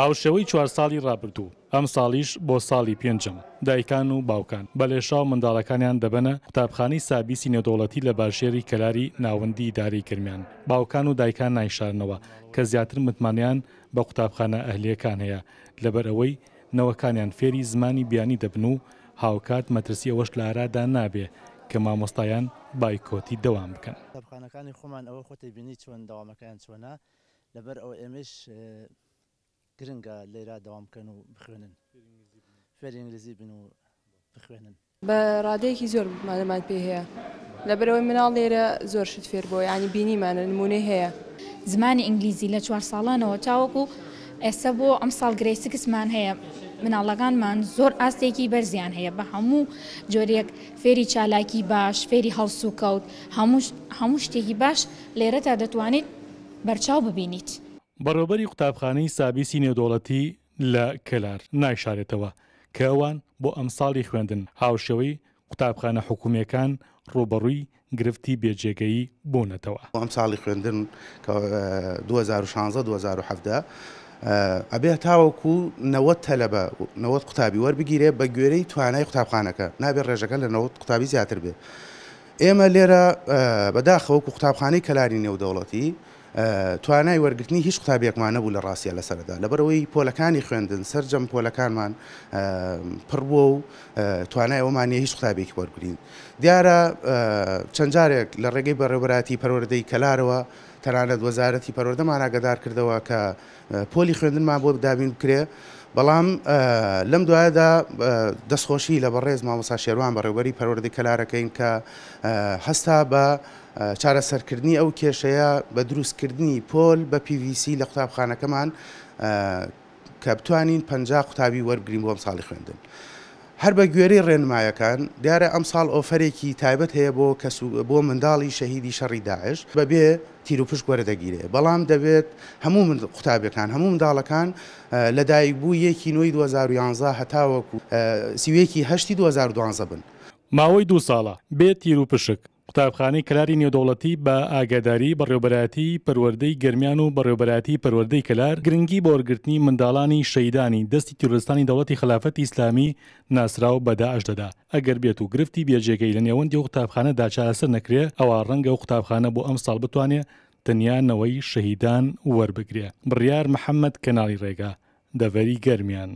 هاوشێوەی چوار ساڵی ڕابردوو ئەم ساڵیش بۆ ساڵی پێنجم دایکان و باوکان بەلێشاو منداڵەکانیان دەبەنە قوتابخانەی سابیسی نێدۆڵەتی لە باشێری کەلاری ناوەندی داری کرمیان باوکان و دایکان نایشارنەوە کە زیاتر متمانیان بە قوتابخانە ئەهلیەکان هەیە لەبەر ئەوەی نەوەکانیان فێری زمانی بیانی دەبن و هاوکات مەترسی ئەوەش لە ئارادا نابێ کە مامۆستایان بایکۆتی دەوام بکەن قوتابخانەکانی خۆمان ئەوە خۆتی بینی چۆن داوامەکەیان چۆنا لەبەر ئەو ئێمەش گرنگە لێرا داوام بکەن و بخوێنن فێری ئنگلیزی بن و بخوێنن بە ڕادەیەکی زۆر مالەمان پێ هەیە لەبەرەوەی مناڵ لێرە زۆر شت فێر بۆ ینی بینیمانە نمونەی هەیە زمانی ئینگلیزی لە چوار ساڵانەوە چاوەکو ئێستا بۆ ئەم ساڵ گرێسکسمان هەیە مناڵەکانمان زۆر ئاستێکی بەرزیان هەیە بە هەموو جۆرێک فێری چالاکی باش فێری هەڵسوکەوت هەموو شتێکی باش لێرە تا دەتوانیت بەرچاو ببینیت. بەڕۆبەری قوتابخانەی سابیسی نێودۆڵەتی لە کەلار نایشارێتەوە کە ئەوان بۆ ئەمساڵی خوێندن هاوشەوەی قوتابخانە حکوومیەکان ڕۆبەڕووی گرفتی بێجێگەی بوونەتەوە ئەم ساڵی خوێندن 2016 ئەبێ تاوەکو نەوە تەلەبە نەوەت قوتابی وەربگیرێ بە گوێرەی توانای قوتابخانەکە نابێت ڕێژەکە لە نەوەت قوتابی زیاتر بێ. ئێمە لێرە بەداخەوەکو قوتابخانەی کەلاری نێودەوڵەتی توانای وەرگرتنی هیچ قوتابێکمانە بوو لە ڕاستە لەسەردا لەبەرەوەی پۆلەکانی خوێندن سرجەم پۆلەکانمان پڕبووە و توانای ئەومانە هیچ قوتابێکی وەرگین دیارە چەند جارێک لە ڕێگەی بەڕێبراتی پەروەردەی کەلارەوە تەنانەت وەزارەتی پەروەردەمان ئاگدار کردەوە کە پۆلی خوێندنمان بۆ دابین بکرێ بەڵام لەم دوایەدا دەستخۆشی لە بەڕێز مامۆسا شێروان بەڕێوەری پەروەردی کەلارەکەین کە هەستا بە چارەسەرکردنی ئەو کێشەیە بە دروستکردنی پۆل بە PVC لە قوتابخانەکەمان کە بتوانین پ قوتابی وەرگریم بۆم ساڵی خوێندن. هەر بە گوێرەی ڕێنمایەکان دیارە ئەم ساڵ ئۆفەرێکی تایبەت هەیە بۆ کەس بۆ منداڵی شەهیدی شەڕی داعش بەبێ تیروپش وەرەدەگیرێ بەڵام دەبێت هەموو من قوتابەکان هەموو منداڵەکان لەدایک بوو یەکی نوۆی 2011 هەتاوەکو سیوەکی هەشتی 2012 بن ماوەی دوو ساڵە بێ تیر و پشک قوتابخانەی کلاری نێودەوڵەتی بە ئاگاداری بەڕێوبەتی پەروەردەی گرمیان و بەڕێوبەتی پەروەردەی کلار گرنگی بۆرگرتنی منداڵانی شەیدانی دەستی تورستانی دەوڵەتی خلافەت ئیسلامی ناسرااو بەداعش دەدا ئەگەر بێت و گرفتی بێجێگەی لە نێوەندی و قوتابخانە داچارەسەر نەکرێ ئەوە ڕەنگە و قوتابخانە بۆ ئەم ساڵ بتوانێت تەنیانەوەی شەهیدان وەربگرێ بڕیار محەممەد کەناڵی ڕێگا دەڤەری گەرمیان.